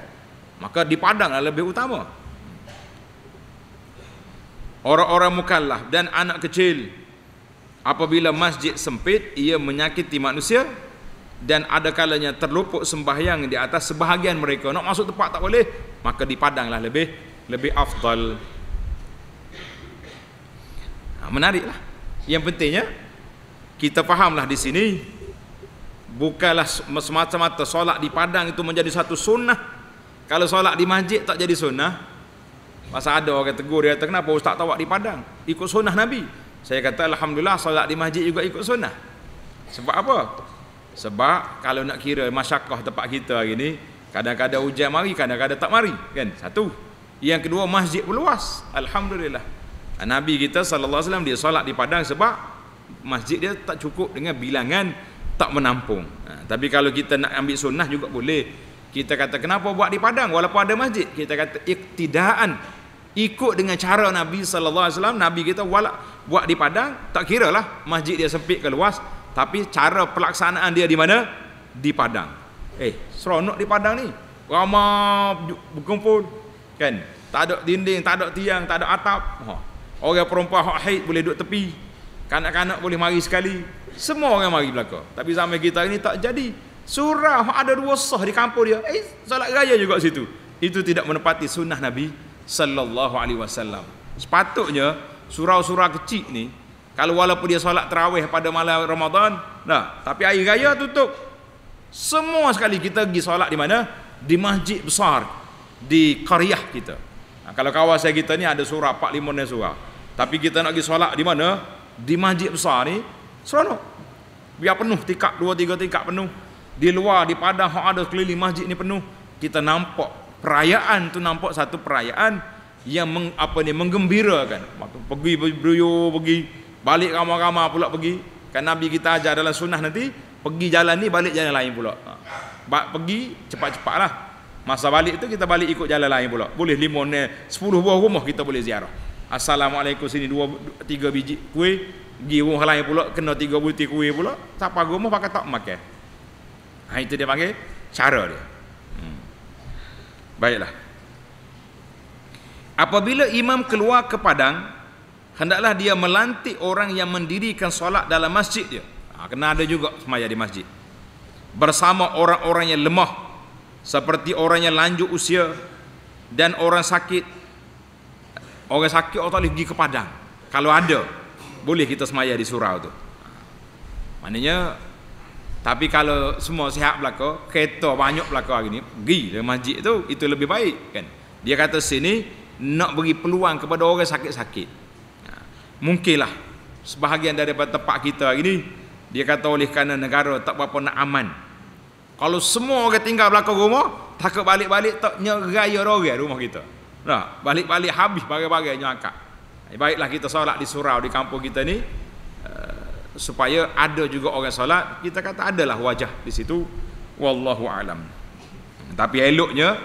Maka di Padang lah lebih utama. Orang-orang mukallaf dan anak kecil apabila masjid sempit ia menyakiti manusia dan ada kalanya terlupuk sembahyang di atas sebahagian mereka nak masuk tempat tak boleh maka di Padang lah lebih lebih afdal. Ha, Menariklah. Yang pentingnya kita fahamlah di sini bukalah semata-mata solat di padang itu menjadi satu sunnah. Kalau solat di masjid tak jadi sunnah. Masa ada orang tegur dia kata kenapa ustaz tawak di padang? Ikut sunnah Nabi. Saya kata alhamdulillah solat di masjid juga ikut sunnah. Sebab apa? Sebab kalau nak kira masyakah tempat kita hari ni, kadang-kadang hujan mari, kadang-kadang tak mari, kan? Satu. Yang kedua masjid berluas. Alhamdulillah. Ah, Nabi kita sallallahu alaihi wasallam dia solat di padang sebab masjid dia tak cukup dengan bilangan tak menampung. Ha, tapi kalau kita nak ambil sunnah juga boleh. Kita kata kenapa buat di padang walaupun ada masjid? Kita kata iktidaan ikut dengan cara Nabi sallallahu alaihi wasallam Nabi kita wala buat di padang tak kira lah masjid dia sempit ke luas tapi cara pelaksanaan dia di mana di padang eh seronok di padang ni ramai berkumpul kan tak ada dinding tak ada tiang tak ada atap ha Orang perempuan hak haid boleh duduk tepi. Kanak-kanak boleh mari sekali. Semua orang mari belaka. Tapi zaman kita ini tak jadi. Surah ada dua sah di kampung dia. Eh, solat raya juga situ. Itu tidak menepati sunnah Nabi sallallahu alaihi wasallam. Sepatutnya surau-surau kecil ni kalau walaupun dia solat tarawih pada malam Ramadan, nah, tapi air raya tutup. Semua sekali kita pergi solat di mana? Di masjid besar di qaryah kita. Nah, kalau kawasan kita ni ada surau 45 surau. Tapi kita nak pergi solat di mana? Di masjid besar ni seronok. Biar penuh tingkap dua tiga tingkap penuh. Di luar di padang hak ada keliling masjid ni penuh. Kita nampak perayaan tu nampak satu perayaan yang meng, apa ni menggembirakan. Maka pergi beruyu pergi balik ramai-ramai pula pergi. Kan Nabi kita ajar dalam sunnah nanti pergi jalan ni balik jalan lain pula. Ha. Ba pergi cepat-cepatlah. Masa balik tu kita balik ikut jalan lain pula. Boleh lima ni 10 buah rumah kita boleh ziarah. Assalamualaikum sini dua tiga biji kuih pergi rumah lain pula kena tiga butir kuih pula siapa rumah pakai tak makan ha, itu dia panggil cara dia hmm. baiklah apabila imam keluar ke padang hendaklah dia melantik orang yang mendirikan solat dalam masjid dia ha, kena ada juga semaya di masjid bersama orang-orang yang lemah seperti orang yang lanjut usia dan orang sakit Orang sakit orang tak boleh pergi ke Padang. Kalau ada, boleh kita semaya di surau tu. Maknanya tapi kalau semua sihat belaka, kereta banyak belaka hari ni, pergi ke masjid tu, itu lebih baik kan. Dia kata sini nak beri peluang kepada orang sakit-sakit. Ha. Mungkinlah sebahagian daripada tempat kita hari ni dia kata oleh kerana negara tak berapa nak aman. Kalau semua orang tinggal belakang rumah, takut balik-balik tak nyeraya orang rumah kita. Nah, balik-balik habis bagai-bagainya angkat. Eh, baiklah kita solat di surau di kampung kita ni eh, supaya ada juga orang solat, kita kata adalah wajah di situ wallahu alam. Tapi eloknya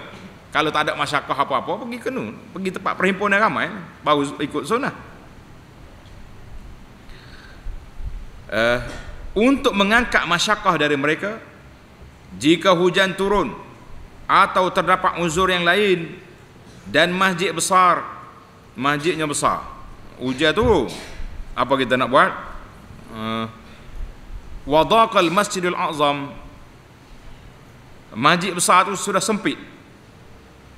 kalau tak ada masyarakat apa-apa pergi ke nun, pergi tempat perhimpunan ramai baru ikut sunnah. Uh, untuk mengangkat masyarakat dari mereka jika hujan turun atau terdapat unsur yang lain dan masjid besar masjidnya besar hujan tu apa kita nak buat eh, wadaqal masjidul azam masjid besar tu sudah sempit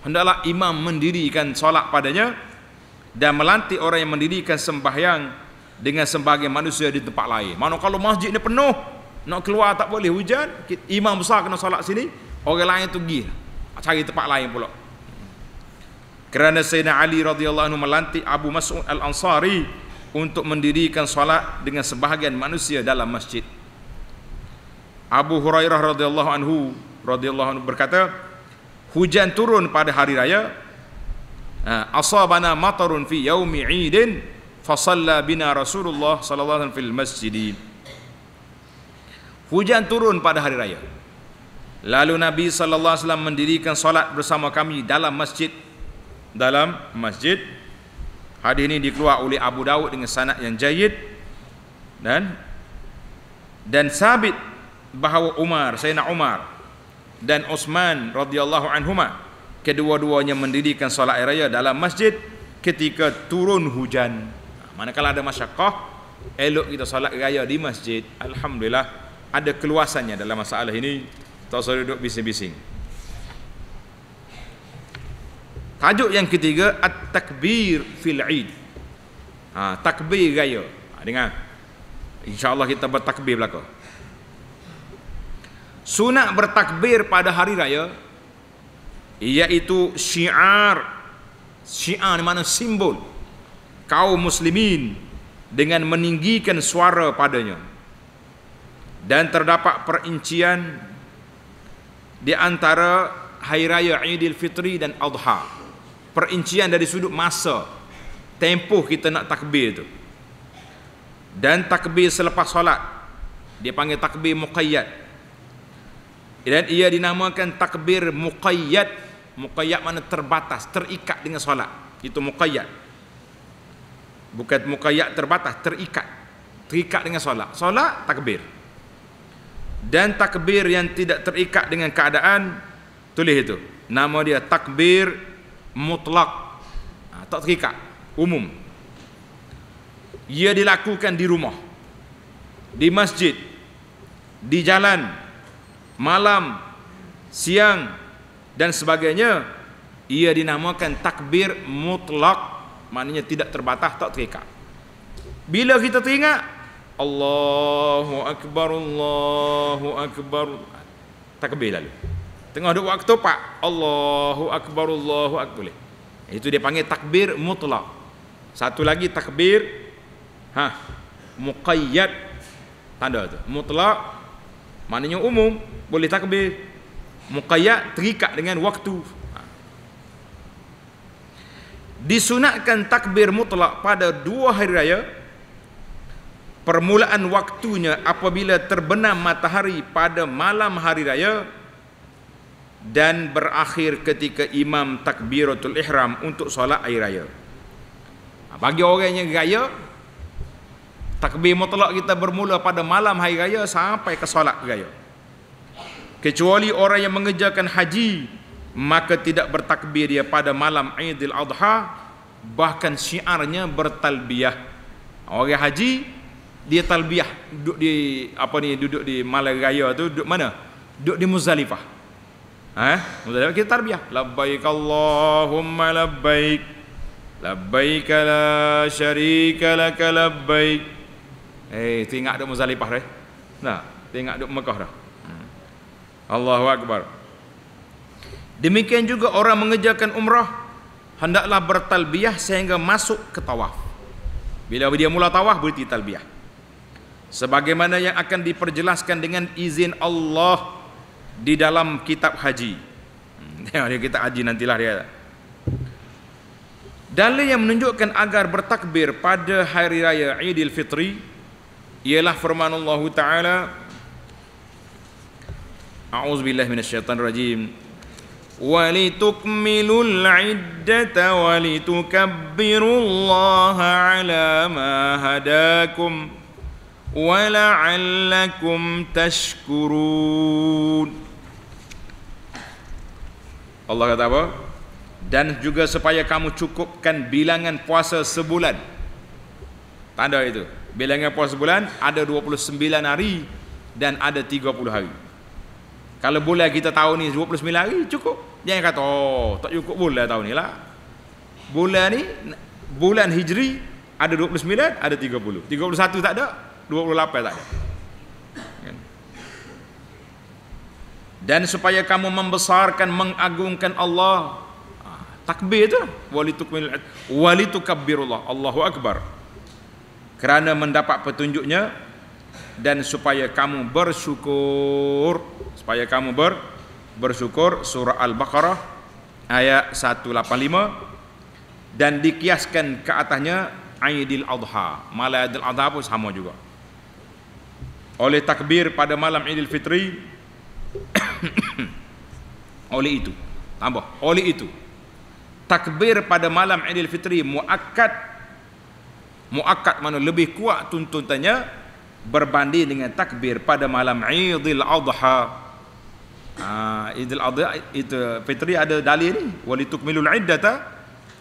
hendaklah imam mendirikan solat padanya dan melantik orang yang mendirikan sembahyang dengan sebagai manusia di tempat lain mana kalau masjid ni penuh nak keluar tak boleh hujan imam besar kena solat sini orang lain tu pergi cari tempat lain pulak kerana Sayyidina Ali radhiyallahu anhu melantik Abu Mas'ud Al-Ansari untuk mendirikan solat dengan sebahagian manusia dalam masjid. Abu Hurairah radhiyallahu anhu radhiyallahu anhu berkata, hujan turun pada hari raya. Ha, asabana matarun fi yaumi Idin fa shalla bina Rasulullah sallallahu alaihi wasallam fil masjid. Hujan turun pada hari raya. Lalu Nabi sallallahu alaihi wasallam mendirikan solat bersama kami dalam masjid dalam masjid hadis ini dikeluar oleh Abu Dawud dengan sanad yang jayid dan dan sabit bahawa Umar Sayyidina Umar dan Osman radhiyallahu anhuma kedua-duanya mendirikan solat raya dalam masjid ketika turun hujan ah, manakala ada masyakah elok kita solat raya di masjid alhamdulillah ada keluasannya dalam masalah ini tak usah duduk bising-bising Tajuk yang ketiga at-takbir fil Eid. Ha, takbir gaya. Ha, dengar. Insya-Allah kita bertakbir belaka. Sunat bertakbir pada hari raya iaitu syiar syiar ni mana simbol kaum muslimin dengan meninggikan suara padanya dan terdapat perincian di antara hari raya Aidilfitri dan Adha perincian dari sudut masa tempoh kita nak takbir tu dan takbir selepas solat dia panggil takbir muqayyad dan ia dinamakan takbir muqayyad muqayyad mana terbatas terikat dengan solat itu muqayyad bukan muqayyad terbatas terikat terikat dengan solat solat takbir dan takbir yang tidak terikat dengan keadaan tulis itu nama dia takbir mutlak ha, tak terikat umum ia dilakukan di rumah di masjid di jalan malam siang dan sebagainya ia dinamakan takbir mutlak maknanya tidak terbatas tak terikat bila kita teringat Allahu akbar Allahu akbar takbir lalu Tengah duduk waktu pak Allahu Akbar Allahu Akbar Itu dia panggil takbir mutlak Satu lagi takbir ha, Muqayyad Tanda tu Mutlak Maknanya umum Boleh takbir Muqayyad terikat dengan waktu ha. Disunatkan takbir mutlak pada dua hari raya Permulaan waktunya apabila terbenam matahari pada malam hari raya dan berakhir ketika imam takbiratul ihram untuk solat air raya ha, bagi orang yang gaya takbir mutlak kita bermula pada malam hari raya sampai ke solat raya kecuali orang yang mengerjakan haji maka tidak bertakbir dia pada malam Aidil Adha bahkan syiarnya bertalbiyah orang haji dia talbiyah duduk di apa ni duduk di malam raya tu duduk mana duduk di Muzdalifah Eh, mudah kita tarbiyah. Labbaik Allahumma labbaik. Labbaik la syarika lak labbaik. Eh, tengok dok Muzalifah dah. Eh? Nah, tengok duk Mekah dah. Hmm. Allahu akbar. Demikian juga orang mengejarkan umrah hendaklah bertalbiyah sehingga masuk ke tawaf. Bila dia mula tawaf berarti talbiyah. Sebagaimana yang akan diperjelaskan dengan izin Allah di dalam kitab haji hmm, tengok dia kitab haji nantilah dia dalil yang menunjukkan agar bertakbir pada hari raya Idul Fitri ialah firman Allah Taala A'udzubillahi minasyaitonirrajim walitukmilul iddata walitukabbirullaha ala ma hadakum wala'allakum tashkurun Allah kata apa? Dan juga supaya kamu cukupkan bilangan puasa sebulan. Tanda itu. Bilangan puasa sebulan ada 29 hari dan ada 30 hari. Kalau boleh kita tahu ni 29 hari cukup. Jangan kata oh tak cukup boleh tahu ni lah. Bulan ni bulan Hijri ada 29, ada 30. 31 tak ada, 28 tak ada. dan supaya kamu membesarkan mengagungkan Allah ah, takbir itu lah. walitukmil walitukabbirullah Allahu akbar kerana mendapat petunjuknya dan supaya kamu bersyukur supaya kamu ber, bersyukur surah al-baqarah ayat 185 dan dikiaskan ke atasnya Aidil Adha. Malam Aidil Adha pun sama juga. Oleh takbir pada malam Aidil Fitri oleh itu tambah oleh itu takbir pada malam Idul Fitri muakkad muakkad mana lebih kuat tuntutannya berbanding dengan takbir pada malam Idul Adha ha, Idul Adha itu Fitri ada dalil ni walitukmilul iddata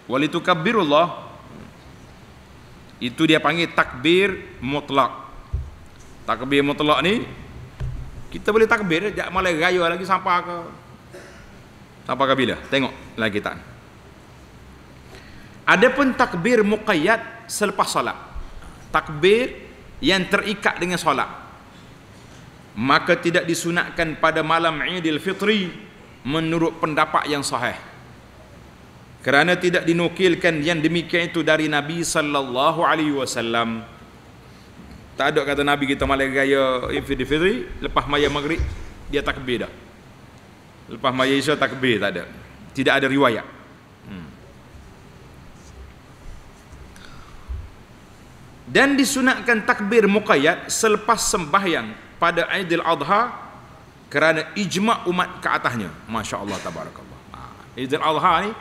walitukabbirullah itu dia panggil takbir mutlak takbir mutlak ni kita boleh takbir tak malah raya lagi sampai ke sampai ke bila tengok lagi tak ada pun takbir muqayyad selepas solat takbir yang terikat dengan solat maka tidak disunatkan pada malam Idul Fitri menurut pendapat yang sahih kerana tidak dinukilkan yang demikian itu dari Nabi sallallahu alaihi wasallam tak ada kata Nabi kita malam raya Idul Fitri lepas maya maghrib dia takbir dah. Lepas maya Isya takbir tak ada. Tidak ada riwayat. Hmm. Dan disunatkan takbir muqayyad selepas sembahyang pada Aidil Adha kerana ijma' umat ke atasnya. Masya-Allah tabarakallah. Ha, Aidil Adha ni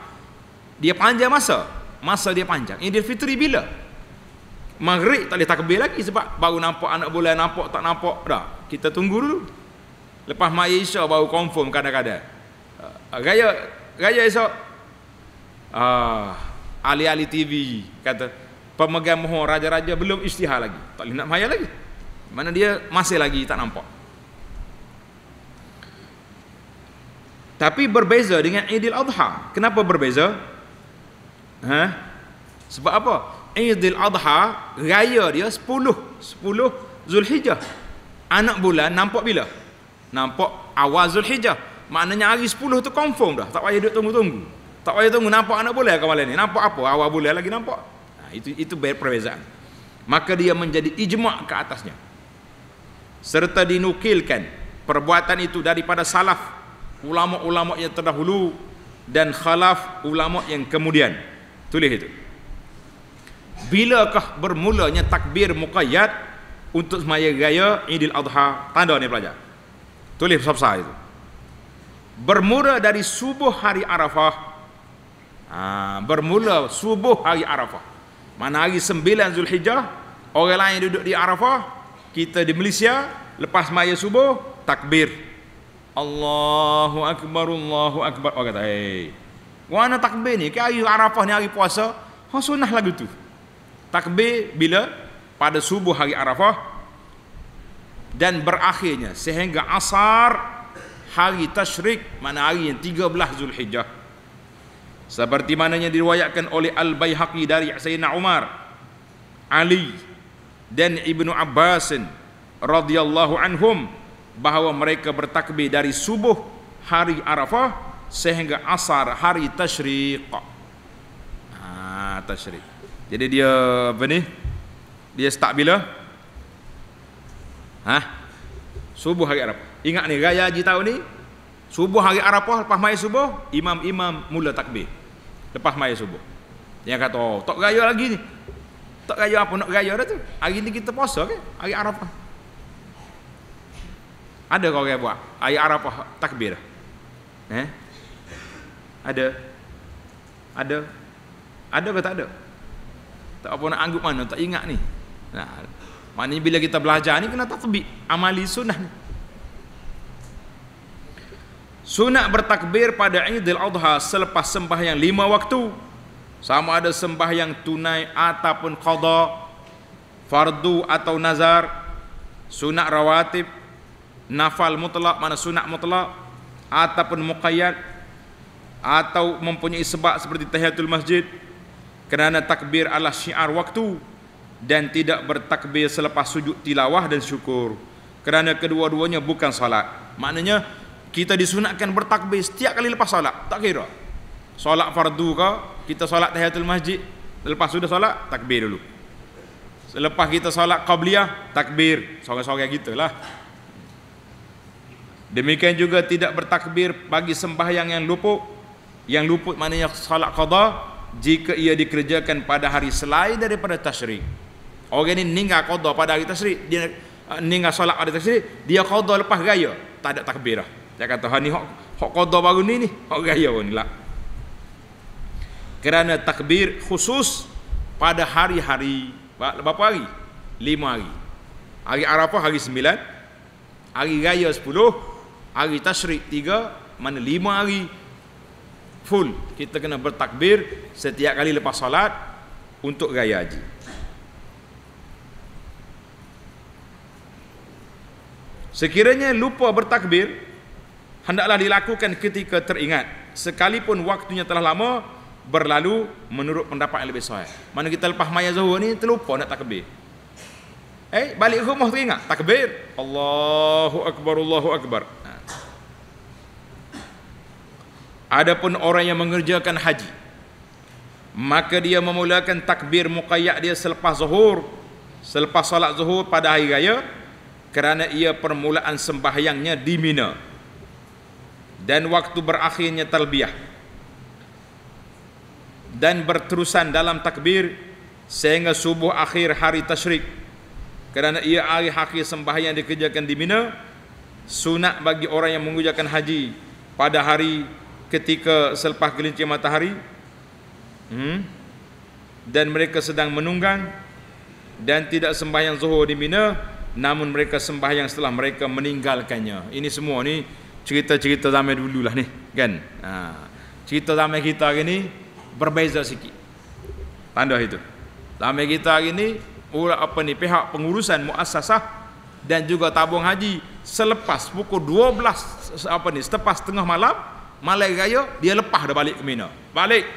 dia panjang masa. Masa dia panjang. Idul Fitri bila? maghrib tak boleh takbir lagi sebab baru nampak anak bulan nampak tak nampak dah kita tunggu dulu lepas mai isya baru confirm kadang-kadang ah, raya raya esok ah, ali-ali TV kata pemegang mohon raja-raja belum istihar lagi tak boleh nak maya lagi mana dia masih lagi tak nampak tapi berbeza dengan Idul Adha kenapa berbeza ha? sebab apa Idul Adha raya dia 10 10 Zulhijjah. Anak bulan nampak bila? Nampak awal Zulhijjah. Maknanya hari 10 tu confirm dah, tak payah duduk tunggu-tunggu. Tak payah tunggu nampak anak bulan ke malam ni. Nampak apa? Awal bulan lagi nampak. Nah, itu itu perbezaan. Maka dia menjadi ijma' ke atasnya. Serta dinukilkan perbuatan itu daripada salaf ulama-ulama yang terdahulu dan khalaf ulama yang kemudian. Tulis itu. Bilakah bermulanya takbir muqayyad untuk semaya gaya idul adha? Tanda ni pelajar. Tulis besar-besar itu. Bermula dari subuh hari Arafah. Ha, bermula subuh hari Arafah. Mana hari 9 Zulhijjah, orang lain duduk di Arafah, kita di Malaysia, lepas maya subuh, takbir. Allahu Akbar, Allahu Akbar. Orang kata, hei. Mana takbir ni? Kayak hari Arafah ni hari puasa. Ha, sunnah lagu tu takbir bila pada subuh hari Arafah dan berakhirnya sehingga asar hari tashrik mana hari yang 13 Zulhijjah seperti mananya diruayakan oleh Al Baihaqi dari Sayyidina Umar Ali dan Ibnu Abbas radhiyallahu anhum bahawa mereka bertakbir dari subuh hari Arafah sehingga asar hari tashrik ah tashrik jadi dia apa ni? Dia start bila? Ha? Subuh hari Arafah. Ingat ni raya haji tahun ni subuh hari Arafah lepas mai subuh imam-imam mula takbir. Lepas mai subuh. Dia kata, oh, tak raya lagi ni. Tak raya apa nak raya dah tu. Hari ni kita puasa ke? Hari Arafah. Ada kau orang buat? Hari Arafah takbir dah. Eh? Ada. Ada. Ada ke tak ada? Tak apa nak anggap mana, tak ingat ni. Nah, maknanya bila kita belajar ni kena tatbik amali sunnah. Sunat bertakbir pada Idul Adha selepas sembahyang lima waktu. Sama ada sembahyang tunai ataupun qada, fardu atau nazar, sunat rawatib, nafal mutlak mana sunat mutlak ataupun muqayyad atau mempunyai sebab seperti tahiyatul masjid kerana takbir adalah syiar waktu dan tidak bertakbir selepas sujud tilawah dan syukur kerana kedua-duanya bukan salat maknanya kita disunatkan bertakbir setiap kali lepas salat tak kira salat fardu ke kita salat tahiyatul masjid lepas sudah salat takbir dulu selepas kita salat qabliyah takbir sorang-sorang gitulah demikian juga tidak bertakbir bagi sembahyang yang luput yang luput maknanya salat qada jika ia dikerjakan pada hari selain daripada tasyrik orang ini ninggal qada pada hari tasyrik dia eh, ninggal solat pada tasyrik dia qada lepas raya tak ada takbir dah dia kata ha ni hok hok qada baru ni ni hok raya pun lah kerana takbir khusus pada hari-hari berapa hari lima hari hari arafah hari sembilan hari raya sepuluh hari tasyrik tiga mana lima hari full kita kena bertakbir setiap kali lepas solat untuk gaya haji sekiranya lupa bertakbir hendaklah dilakukan ketika teringat sekalipun waktunya telah lama berlalu menurut pendapat yang lebih sahih mana kita lepas maya zuhur ni terlupa nak takbir eh balik rumah teringat takbir Allahu Akbar Allahu Akbar Adapun orang yang mengerjakan haji maka dia memulakan takbir muqayyad dia selepas zuhur selepas solat zuhur pada hari raya kerana ia permulaan sembahyangnya di Mina dan waktu berakhirnya talbiyah dan berterusan dalam takbir sehingga subuh akhir hari tasyrik kerana ia hari akhir sembahyang dikerjakan di Mina sunat bagi orang yang mengerjakan haji pada hari ketika selepas gelincir matahari hmm, dan mereka sedang menunggang dan tidak sembahyang zuhur di Mina namun mereka sembahyang setelah mereka meninggalkannya ini semua ni cerita-cerita zaman dulu lah ni kan ha. cerita zaman kita hari ni berbeza sikit tanda itu zaman kita hari ni apa ni pihak pengurusan muassasah dan juga tabung haji selepas pukul 12 apa ni setepas tengah malam Malai raya dia lepas dah balik ke Mina. Balik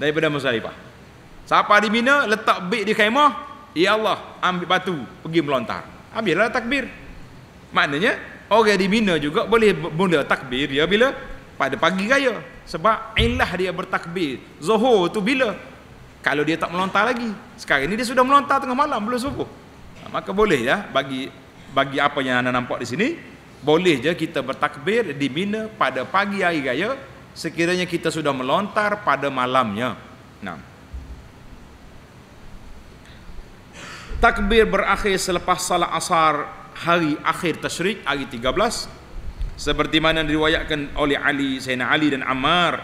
daripada Musdalifah. Siapa di Mina letak beg di khaimah, ya Allah ambil batu pergi melontar. Ambillah takbir. Maknanya orang di Mina juga boleh mula takbir Ya bila pada pagi raya sebab ilah dia bertakbir. Zuhur tu bila kalau dia tak melontar lagi. Sekarang ini dia sudah melontar tengah malam belum subuh. Maka boleh ya bagi bagi apa yang anda nampak di sini boleh je kita bertakbir di Mina pada pagi hari raya sekiranya kita sudah melontar pada malamnya. Nah. Takbir berakhir selepas salat asar hari akhir tasyrik hari 13 seperti mana diriwayatkan oleh Ali Zainal Ali dan Ammar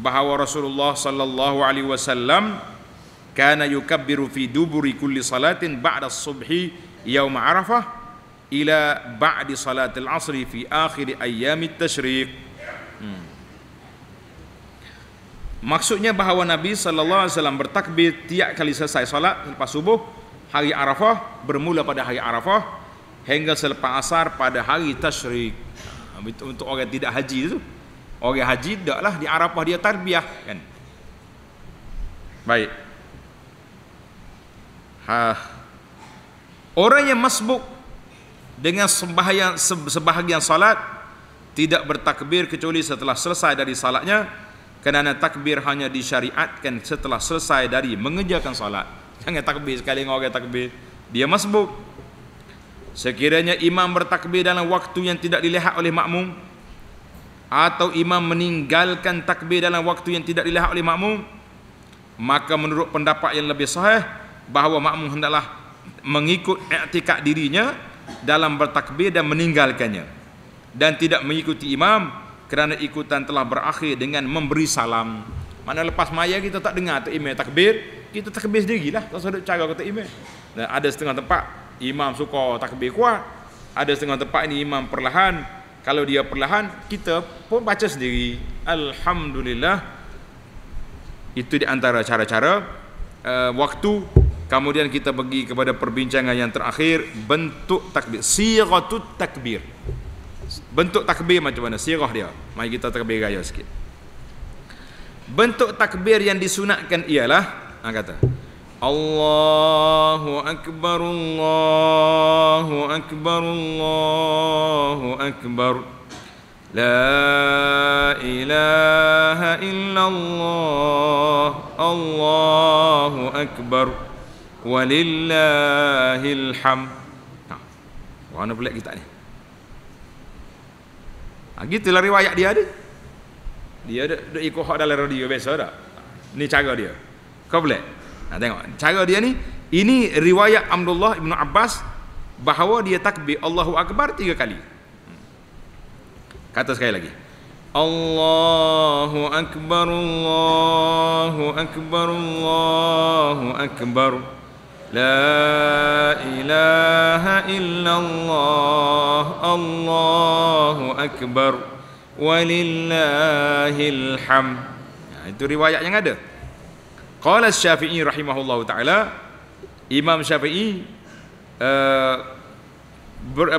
bahawa Rasulullah sallallahu alaihi wasallam kana yukabbiru fi duburi kulli salatin ba'da subhi yaum arafah ila ba'di salatil asri fi akhir ayyamit Tashriq. Hmm. Maksudnya bahawa Nabi sallallahu alaihi wasallam bertakbir tiap kali selesai salat selepas subuh hari Arafah bermula pada hari Arafah hingga selepas asar pada hari Tashriq. Ha, untuk, orang tidak haji itu, Orang haji taklah di Arafah dia tarbiyah kan. Baik. Ha. Orang yang masbuk dengan sembahyang sebahagian salat tidak bertakbir kecuali setelah selesai dari salatnya kerana takbir hanya disyariatkan setelah selesai dari mengejarkan salat jangan takbir sekali dengan orang takbir dia masbuk sekiranya imam bertakbir dalam waktu yang tidak dilihat oleh makmum atau imam meninggalkan takbir dalam waktu yang tidak dilihat oleh makmum maka menurut pendapat yang lebih sahih bahawa makmum hendaklah mengikut i'tikad dirinya dalam bertakbir dan meninggalkannya dan tidak mengikuti imam kerana ikutan telah berakhir dengan memberi salam mana lepas maya kita tak dengar tak imam takbir kita takbir sendirilah tak sedut cara kata imam dan ada setengah tempat imam suka takbir kuat ada setengah tempat ini imam perlahan kalau dia perlahan kita pun baca sendiri alhamdulillah itu di antara cara-cara uh, waktu Kemudian kita pergi kepada perbincangan yang terakhir bentuk takbir. Sirahu takbir. Bentuk takbir macam mana? Sirah dia. Mari kita terbebas gaya sikit. Bentuk takbir yang disunatkan ialah ha kata. Allahu akbar Allahu akbar Allahu akbar. La ilaha illallah. Allahu akbar walillahilham. Ha. Warna pelik kita ni. Ha, gitulah riwayat dia ada. Dia ada, ada ikut hak dalam radio biasa tak? Ni cara dia. Kau boleh? Ha, tengok. Cara dia ni, ini riwayat Abdullah Ibn Abbas bahawa dia takbir Allahu Akbar tiga kali. Kata sekali lagi. Allahu Akbar, Allahu Akbar. Allahu Akbar. لا إله إلا الله الله أكبر ولله الحمد nah, itu riwayat yang ada Qala Syafi'i rahimahullahu taala Imam Syafi'i uh,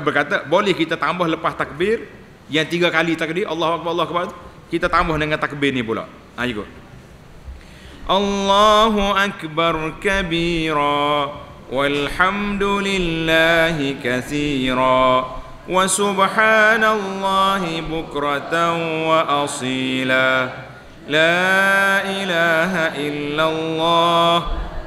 berkata boleh kita tambah lepas takbir yang tiga kali takbir Allahu akbar Allahu akbar kita tambah dengan takbir ni pula ha ikut الله اكبر كبيرا والحمد لله كثيرا وسبحان الله بكره واصيلا لا اله الا الله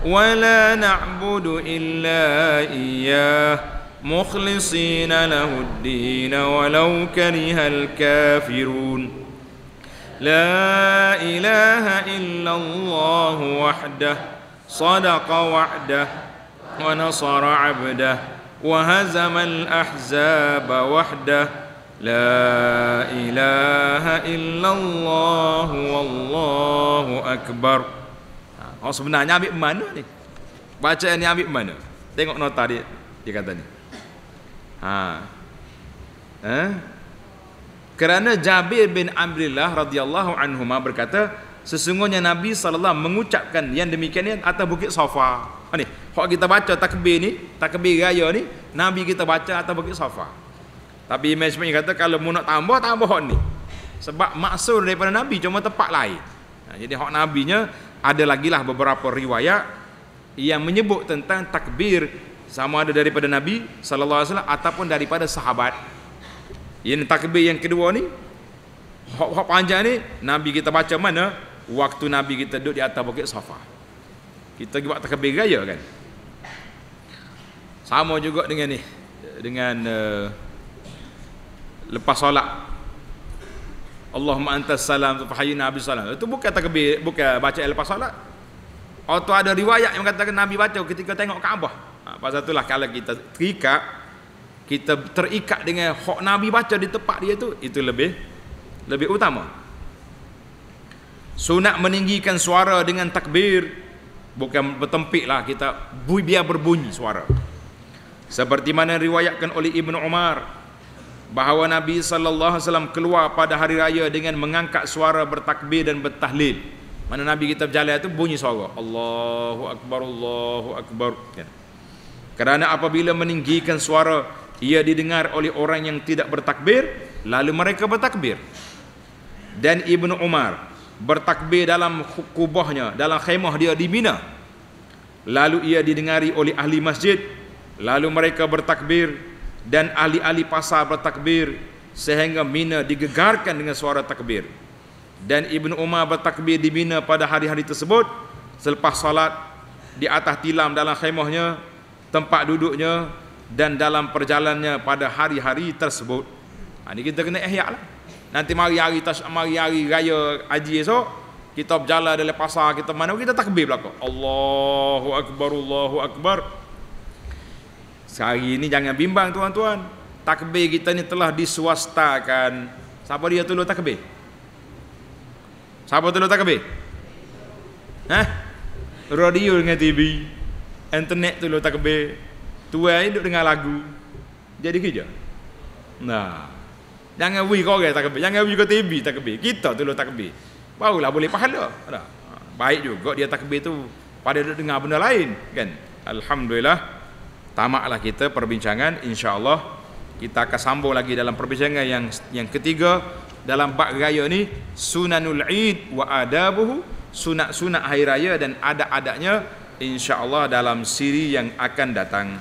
ولا نعبد الا اياه مخلصين له الدين ولو كره الكافرون لا إله إلا الله وحده صدق وعده ونصر عبده وهزم الأحزاب وحده لا إله إلا الله والله أكبر Oh sebenarnya ambil mana ni? Bacaan ni ambil mana? Tengok nota dia, dia kata ni. Ha. Eh? kerana Jabir bin Abdullah radhiyallahu anhu berkata sesungguhnya Nabi SAW mengucapkan yang demikian ini atas bukit Safa. Ha, ni, hak kita baca takbir ni, takbir raya ni, Nabi kita baca atas bukit Safa. Tapi management kata kalau mu nak tambah tambah ni. Sebab maksud daripada Nabi cuma tempat lain. Ha, jadi hak nabinya ada lagi lah beberapa riwayat yang menyebut tentang takbir sama ada daripada Nabi sallallahu alaihi wasallam ataupun daripada sahabat. Yang takbir yang kedua ni Hak-hak panjang ni Nabi kita baca mana Waktu Nabi kita duduk di atas bukit sofa. Kita buat takbir raya kan Sama juga dengan ni Dengan uh, Lepas solat Allahumma antas salam tu fahayyin nabi salam. Itu bukan takbir, bukan baca lepas solat. Atau ada riwayat yang mengatakan Nabi baca ketika tengok Kaabah. Ha, pasal itulah kalau kita terikat kita terikat dengan hak Nabi baca di tempat dia tu itu lebih lebih utama sunat meninggikan suara dengan takbir bukan bertempik lah kita biar berbunyi suara seperti mana riwayatkan oleh Ibn Umar bahawa Nabi Sallallahu Alaihi Wasallam keluar pada hari raya dengan mengangkat suara bertakbir dan bertahlil mana Nabi kita berjalan itu bunyi suara Allahu Akbar Allahu Akbar ya. kerana apabila meninggikan suara ia didengar oleh orang yang tidak bertakbir lalu mereka bertakbir dan Ibnu Umar bertakbir dalam kubahnya dalam khaymah dia di Mina lalu ia didengari oleh ahli masjid lalu mereka bertakbir dan ahli-ahli pasar bertakbir sehingga Mina digegarkan dengan suara takbir dan Ibnu Umar bertakbir di Mina pada hari-hari tersebut selepas salat di atas tilam dalam khaymahnya tempat duduknya dan dalam perjalannya pada hari-hari tersebut. Ha, ini kita kena ihya lah. Nanti mari hari tas mari hari raya haji esok kita berjalan dari pasar kita mana kita takbir belaka. Allahu akbar Allahu akbar. Sehari ini jangan bimbang tuan-tuan. Takbir kita ni telah diswastakan. Siapa dia tu takbir? Siapa tu takbir? Hah? Radio dengan TV. Internet tu takbir. Tuan duduk dengar lagu. Jadi kerja. Nah. Jangan wui kau orang takbir. Jangan wui kau TV takbir. Kita tu lo tak takbir. Barulah boleh pahala. Nah. Baik juga dia tak takbir tu pada duduk dengar benda lain, kan? Alhamdulillah. Tamaklah kita perbincangan insya-Allah kita akan sambung lagi dalam perbincangan yang yang ketiga dalam bab raya ni sunanul id wa adabuhu sunat-sunat hari raya dan adat-adatnya insya-Allah dalam siri yang akan datang.